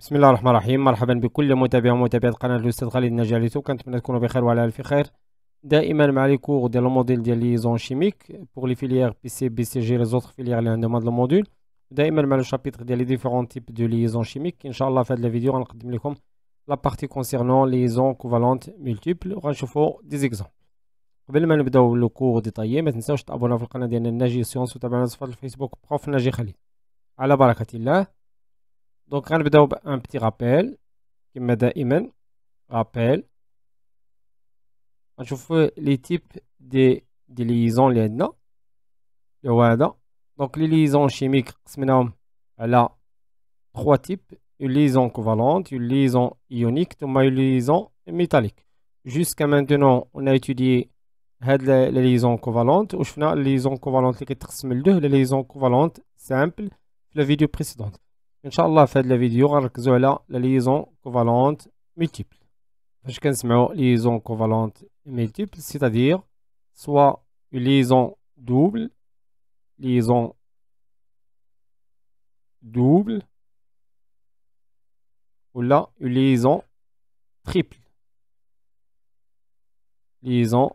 بسم الله الرحمن الرحيم مرحبا بكل متابع ومتابعة قناة الأستاذ خالد نجاريتو كنتمنى تكونوا بخير وعلى ألف خير دائما مع لي كور ديال الموديل ديال ليزون شيميك بوغ لي فيليير بي سي بي سي جي لي زوتر فيليير اللي عندهم هاد الموديل دائما مع لو شابيتر ديال لي ديفيرون تيب دو ليزون شيميك إن شاء الله في هاد الفيديو غنقدم لكم لا كونسيرنون ليزون كوفالونت ملتيبل وغنشوفو دي زيكزومبل قبل ما نبداو لو كور ديطايي ما تنساوش تابونا في القناة ديالنا ناجي سيونس وتابعونا في الفيسبوك بروف ناجي خليل على بركة الله Donc, غنبداو بان faire رابيل كما دائما رابيل rappel. لي تيب دي دي ليزون liaisons عندنا هو هذا دونك لي ليزون شيميك قسمناهم على une liaison covalente, une liaison ionique, une liaison métallique. Jusqu'à maintenant, on a étudié les liaison covalente. Ou la liaison covalente, la liaison covalente simple, la vidéo précédente a fait de la vidéo sur que ce la liaison covalente multiple. Je vais que c'est la liaison covalente multiple C'est-à-dire soit une liaison double, liaison double, ou là une liaison triple, liaison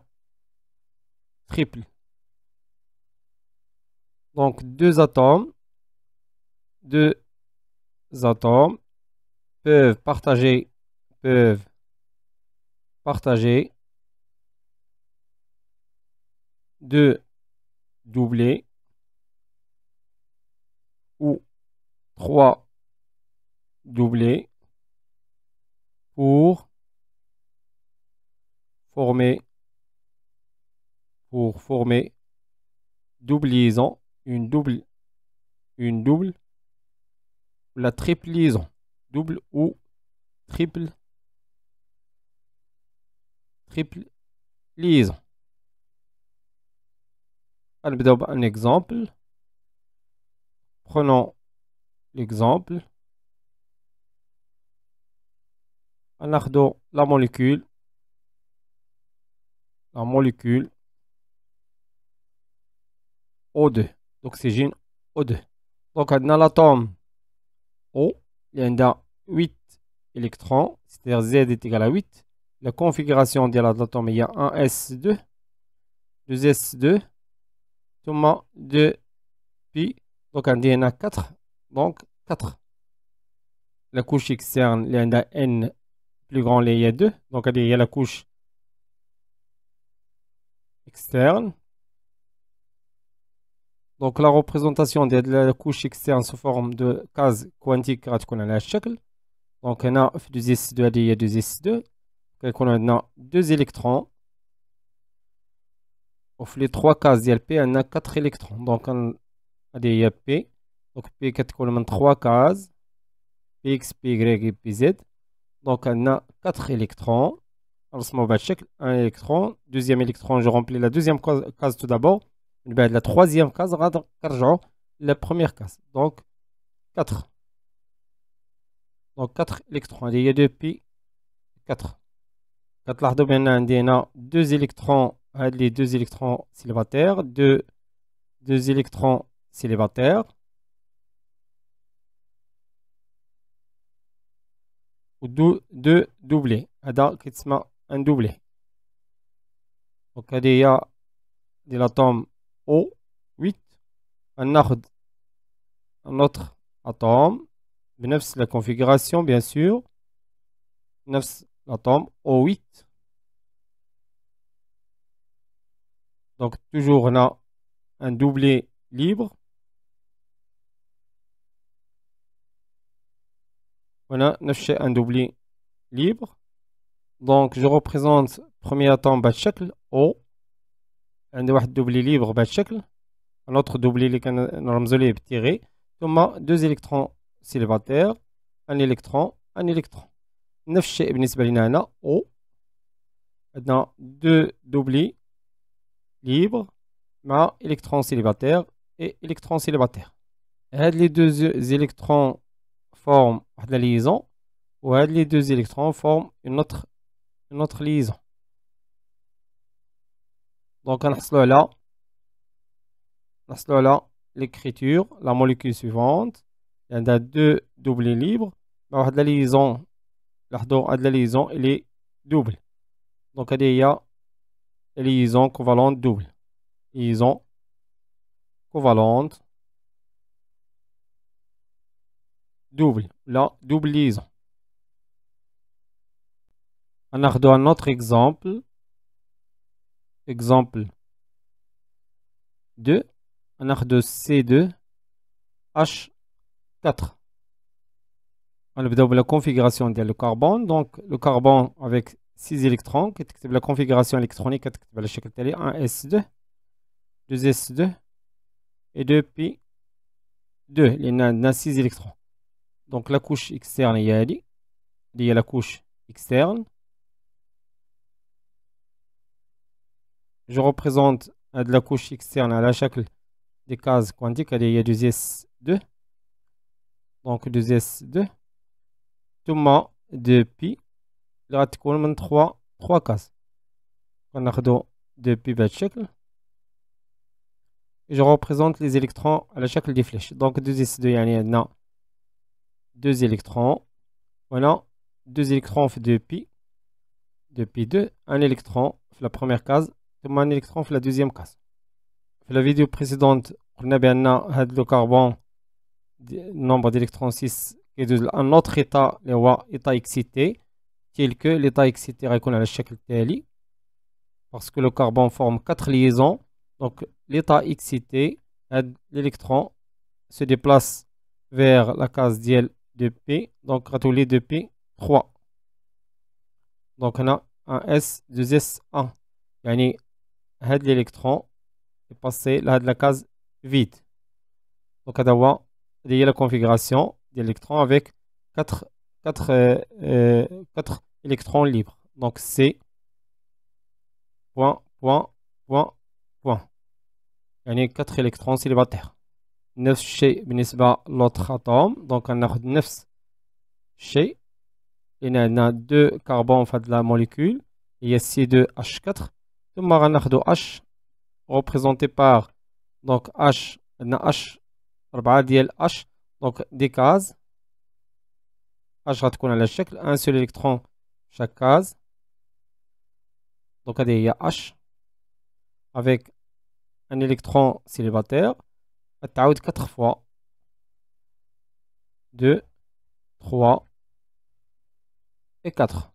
triple. Donc deux atomes, deux atomes peuvent partager, peuvent partager deux doublés ou trois doublés pour former pour former double liaison, une double une double la triple liaison. Double ou triple. Triple liaison. On un exemple. Prenons l'exemple. On la molécule. La molécule O2, d'oxygène O2. Donc on a l'atome il y a 8 électrons, c'est-à-dire Z est égal à 8. La configuration de la il y a 1s2, 2s2, 2pi, donc un a 4, donc 4. La couche externe, il y a n plus grand, il y a 2, donc il y a la couche externe. Donc la représentation de la couche externe sous forme de case quantique à la chèque. Donc on a 2 s 2 et 2 s 2 Donc on a 2 électrons. Au les 3 cases d'LP, on a 4 électrons. Donc on a des P. Donc P a 3 cases. PX, PY PZ. Donc on a 4 électrons. Alors ce mot va 1 électron. Deuxième électron, je remplis la deuxième case tout d'abord. Ben, la troisième case, la première case. Donc, 4. Donc, 4 électrons. Il y a 2 pi. 4. Donc, il a 2 électrons. Il y a 2 électrons célébrateurs. 2 électrons célébrateurs. 2 doublés. Il y a un doublé. Donc, il y a un atome o 8 un autre atome بنفس la configuration bien sûr, نفس l'atome O8 donc toujours on a un doublé libre voilà un doublé libre donc je représente premier atome par O un doublet libre, un autre doublé normalisé étiré. Donc, deux électrons célibataires, un électron, un électron. Nefsheh Ibn Ismail deux doublets libres, un électron célibataire et électrons célibataires. les deux électrons forment une liaison ou les deux électrons forment une autre une autre liaison? Donc, on là. On là l'écriture, la molécule suivante. Il y a deux doublés libres. La liaison, la liaison, elle est double. Donc, il y a liaison covalente double. Liaison covalente double. La double liaison. On a un autre exemple. Exemple 2. On a de C2 H4. On va la configuration du carbone. Donc le carbone avec 6 électrons. La configuration électronique, la 1S2, 2S2 et 2P2. Il y a 6 électrons. Donc la couche externe, il y a la couche externe. je représente euh, de la couche externe à la chaque des cases quantiques, il y a 2s2. Donc 2s2. Tout 2 pi. Il 3, 3 cases. On a 2pi de Je représente les électrons à la chaque des flèches. Donc 2s2, il y a 2 électrons. Voilà, deux électrons de 2pi. 2pi2. Un électron la première case. ثم un électron في la deuxième case dans la vidéo précédente on bien le carbone le nombre d'électrons 6 et un autre état اللي هو état XT tel que l'état excité غيكون chaque parce que le carbone forme 4 liaisons donc l'état excité l'électron se déplace vers la case DL de P donc ratolé de P 3 donc on a un S 2S1 يعني L'électron est passé de la case vide. Donc, il y a la configuration d'électrons avec 4 euh, électrons libres. Donc, c'est. Point, point, point, point. Il y a 4 électrons, c'est le 9 chez, il y a l'autre atome. Donc, il y a 9 chez. Il y a 2 carbons de la molécule. Il y a C2H4 nous H, représenté par H, h H, donc des cases. H un seul électron chaque case. Donc, H avec un électron célibataire. On va 4 fois. 2, 3 et 4.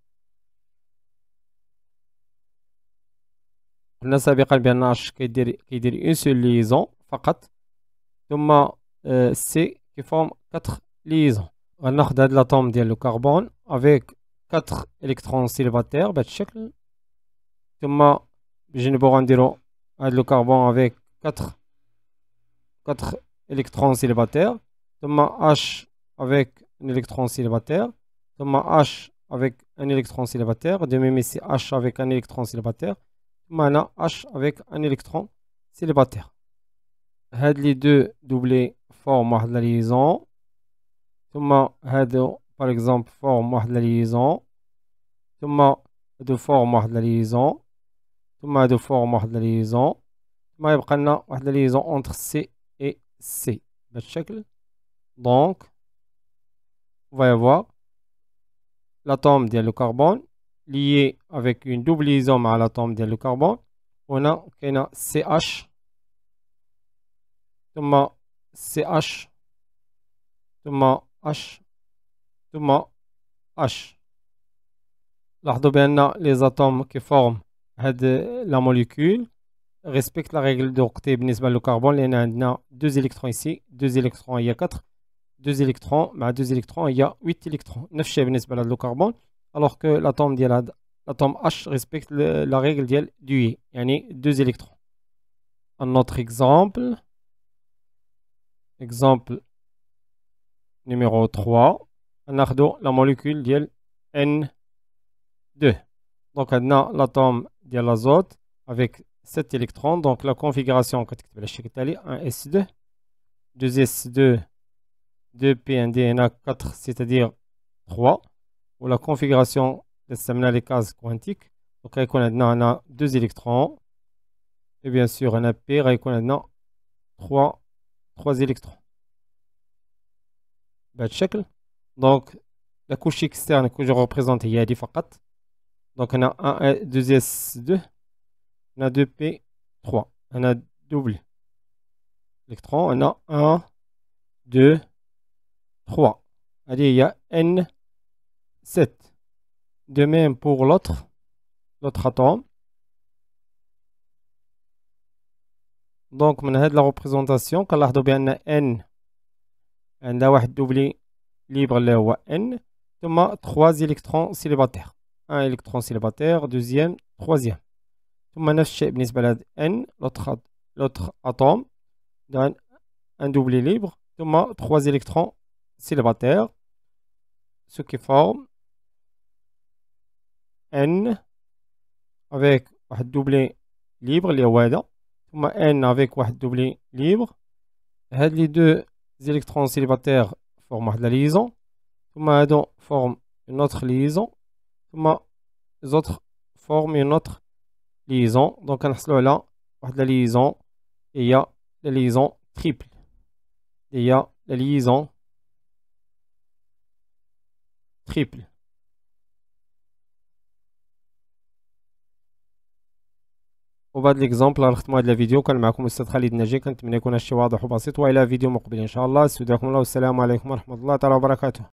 nous avons est une seule liaison, seulement C qui forme quatre liaisons. Grâce à l'atome de carbone avec quatre électrons sylvataires. seulement, seulement, seulement, seulement, seulement, seulement, seulement, seulement, seulement, seulement, seulement, H avec un électron un électron seulement, seulement, seulement, h avec un électron seulement, seulement, seulement, H avec un électron معنا H avec un électron célibataire. Had les deux doublés forment la liaison. ثم هادو par exemple forment de la liaison. ثم هادو forment de la liaison. ثم هادو forment de la liaison. ثم يبقى لنا واحد la liaison entre C et C bah, Donc on va y avoir l'atome de le carbone lié avec une double liaison à l'atome de carbone. On a, CH. CH. H. H. L'ardobéna, les atomes qui forment la molécule respectent la règle d'octet le carbone. Il y a deux électrons ici, deux électrons, il y a quatre. Deux électrons, mais bah, à deux électrons, il y a huit électrons. Neuf chez le carbone alors que l'atome H respecte la règle du du yani deux électrons un autre exemple exemple numéro 3 a la molécule du N2 donc on a l'atome de l'azote avec 7 électrons donc la configuration 1s2 2s2 p 4 c'est-à-dire 3 la configuration de les cases quantiques. Donc, il y a deux électrons. Et bien sûr, un AP, il y a trois, trois électrons. Ben, Donc, la couche externe que je représente, il y a des Donc, on a 1 2S, 2. On a 2P, 3. On a double électron. On a 1, 2, 3. Allez, il y N. 7. De même pour l'autre, l'autre atome. Donc, on a de la représentation que l'on a bien N. N a doublé libre le N. Thomas, 3 électrons célibataires. un électron célibataire, deuxième, troisième. chez N, l'autre atome. Donc, un doublé libre. Thomas, 3 électrons célibataires. Ce qui forme N avec un doublé libre, les ma N avec un doublé libre. Les deux électrons célibataires forment la liaison. tout ma forment une autre liaison. Les autres forment une autre liaison. Donc, on a la liaison. Il y a la liaison triple. Il y a la liaison triple. وبهذا الاكزومبل نختموا هذا الفيديو كان معكم الاستاذ خالد النجي كنتمنى يكون هادشي واضح وبسيط والى فيديو مقبل ان شاء الله استودعكم الله والسلام عليكم ورحمه الله تعالى وبركاته